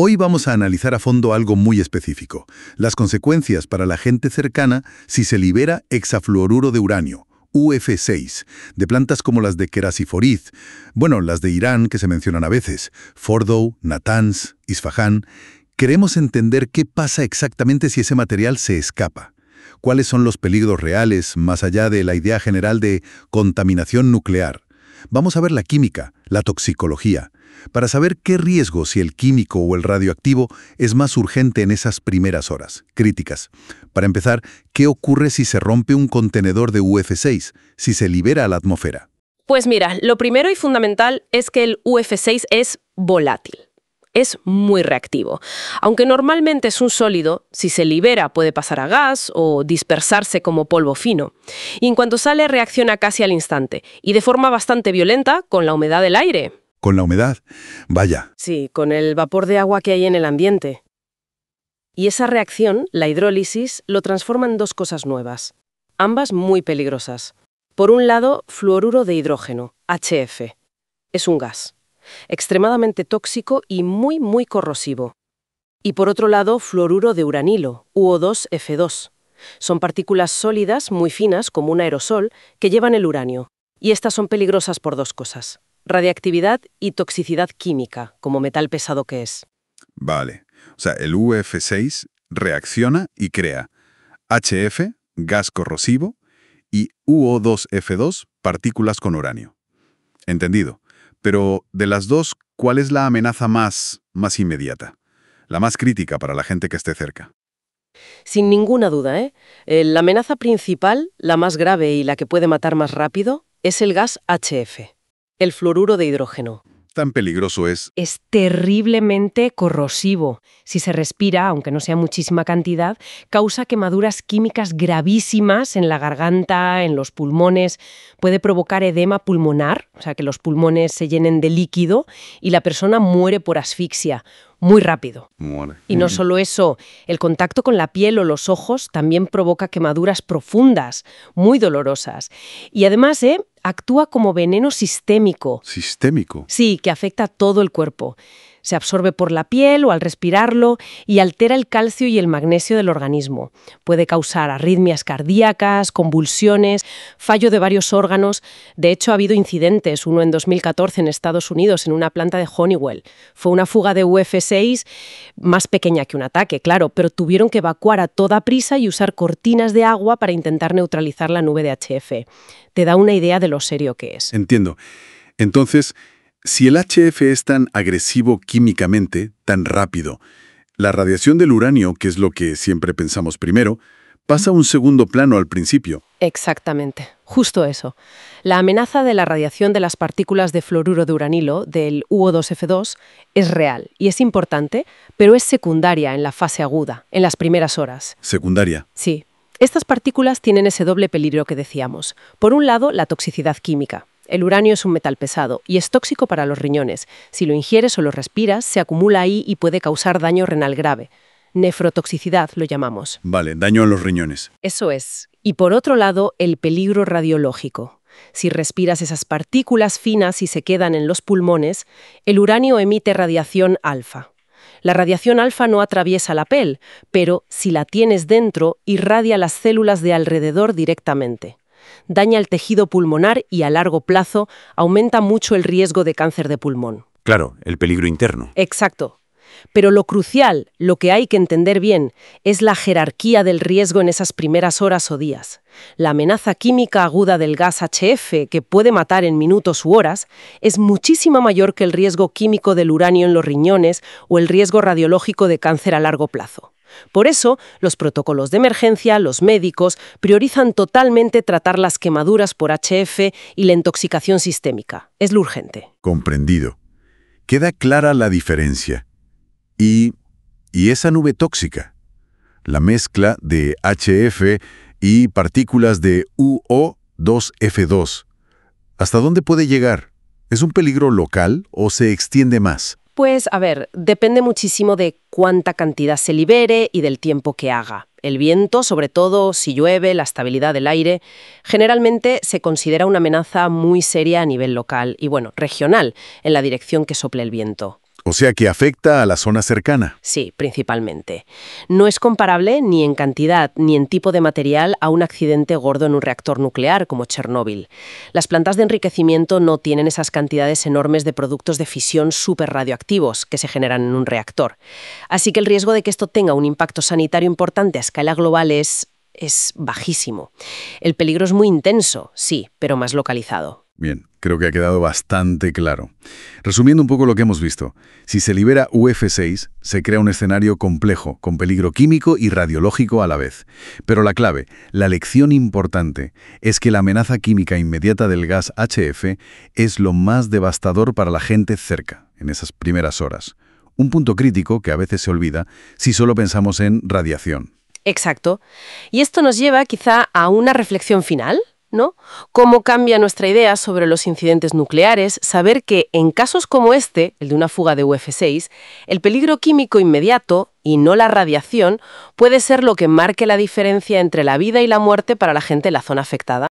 Hoy vamos a analizar a fondo algo muy específico, las consecuencias para la gente cercana si se libera hexafluoruro de uranio, UF6, de plantas como las de Kerasiforiz, bueno, las de Irán que se mencionan a veces, Fordow, Natanz, Isfahan. Queremos entender qué pasa exactamente si ese material se escapa. ¿Cuáles son los peligros reales más allá de la idea general de contaminación nuclear? Vamos a ver la química, la toxicología, para saber qué riesgo si el químico o el radioactivo es más urgente en esas primeras horas, críticas. Para empezar, ¿qué ocurre si se rompe un contenedor de UF6, si se libera a la atmósfera? Pues mira, lo primero y fundamental es que el UF6 es volátil es muy reactivo. Aunque normalmente es un sólido, si se libera puede pasar a gas o dispersarse como polvo fino. Y en cuanto sale reacciona casi al instante y de forma bastante violenta con la humedad del aire. Con la humedad. Vaya. Sí, con el vapor de agua que hay en el ambiente. Y esa reacción, la hidrólisis, lo transforma en dos cosas nuevas, ambas muy peligrosas. Por un lado, fluoruro de hidrógeno, HF. Es un gas extremadamente tóxico y muy, muy corrosivo. Y por otro lado, fluoruro de uranilo, UO2F2. Son partículas sólidas muy finas, como un aerosol, que llevan el uranio. Y estas son peligrosas por dos cosas, radiactividad y toxicidad química, como metal pesado que es. Vale. O sea, el UF6 reacciona y crea HF, gas corrosivo, y UO2F2, partículas con uranio. Entendido. Pero de las dos, ¿cuál es la amenaza más, más inmediata? La más crítica para la gente que esté cerca. Sin ninguna duda, ¿eh? eh la amenaza principal, la más grave y la que puede matar más rápido, es el gas HF, el fluoruro de hidrógeno tan peligroso es? Es terriblemente corrosivo. Si se respira, aunque no sea muchísima cantidad, causa quemaduras químicas gravísimas en la garganta, en los pulmones. Puede provocar edema pulmonar, o sea, que los pulmones se llenen de líquido y la persona muere por asfixia muy rápido. Muere. Y no solo eso, el contacto con la piel o los ojos también provoca quemaduras profundas, muy dolorosas. Y además, ¿eh? actúa como veneno sistémico. Sistémico. Sí, que afecta a todo el cuerpo. Se absorbe por la piel o al respirarlo y altera el calcio y el magnesio del organismo. Puede causar arritmias cardíacas, convulsiones, fallo de varios órganos. De hecho, ha habido incidentes, uno en 2014 en Estados Unidos, en una planta de Honeywell. Fue una fuga de UF6 más pequeña que un ataque, claro, pero tuvieron que evacuar a toda prisa y usar cortinas de agua para intentar neutralizar la nube de HF. Te da una idea de lo serio que es. Entiendo. Entonces, si el HF es tan agresivo químicamente, tan rápido, la radiación del uranio, que es lo que siempre pensamos primero, pasa a un segundo plano al principio. Exactamente, justo eso. La amenaza de la radiación de las partículas de fluoruro de uranilo, del UO2F2, es real y es importante, pero es secundaria en la fase aguda, en las primeras horas. ¿Secundaria? Sí. Estas partículas tienen ese doble peligro que decíamos. Por un lado, la toxicidad química. El uranio es un metal pesado y es tóxico para los riñones. Si lo ingieres o lo respiras, se acumula ahí y puede causar daño renal grave. Nefrotoxicidad lo llamamos. Vale, daño a los riñones. Eso es. Y por otro lado, el peligro radiológico. Si respiras esas partículas finas y se quedan en los pulmones, el uranio emite radiación alfa. La radiación alfa no atraviesa la piel, pero si la tienes dentro, irradia las células de alrededor directamente daña el tejido pulmonar y a largo plazo aumenta mucho el riesgo de cáncer de pulmón. Claro, el peligro interno. Exacto. Pero lo crucial, lo que hay que entender bien, es la jerarquía del riesgo en esas primeras horas o días. La amenaza química aguda del gas HF, que puede matar en minutos u horas, es muchísima mayor que el riesgo químico del uranio en los riñones o el riesgo radiológico de cáncer a largo plazo. Por eso, los protocolos de emergencia, los médicos, priorizan totalmente tratar las quemaduras por HF y la intoxicación sistémica. Es lo urgente. Comprendido. Queda clara la diferencia. Y... y esa nube tóxica. La mezcla de HF y partículas de UO2F2. ¿Hasta dónde puede llegar? ¿Es un peligro local o se extiende más? Pues, a ver, depende muchísimo de cuánta cantidad se libere y del tiempo que haga. El viento, sobre todo si llueve, la estabilidad del aire, generalmente se considera una amenaza muy seria a nivel local y, bueno, regional, en la dirección que sople el viento. O sea que afecta a la zona cercana. Sí, principalmente. No es comparable ni en cantidad ni en tipo de material a un accidente gordo en un reactor nuclear como Chernóbil. Las plantas de enriquecimiento no tienen esas cantidades enormes de productos de fisión radioactivos que se generan en un reactor. Así que el riesgo de que esto tenga un impacto sanitario importante a escala global es es bajísimo. El peligro es muy intenso, sí, pero más localizado. Bien, Creo que ha quedado bastante claro. Resumiendo un poco lo que hemos visto, si se libera UF6, se crea un escenario complejo, con peligro químico y radiológico a la vez. Pero la clave, la lección importante, es que la amenaza química inmediata del gas HF es lo más devastador para la gente cerca, en esas primeras horas. Un punto crítico que a veces se olvida si solo pensamos en radiación. Exacto. Y esto nos lleva quizá a una reflexión final. ¿no? ¿Cómo cambia nuestra idea sobre los incidentes nucleares saber que en casos como este, el de una fuga de UF6, el peligro químico inmediato y no la radiación puede ser lo que marque la diferencia entre la vida y la muerte para la gente en la zona afectada?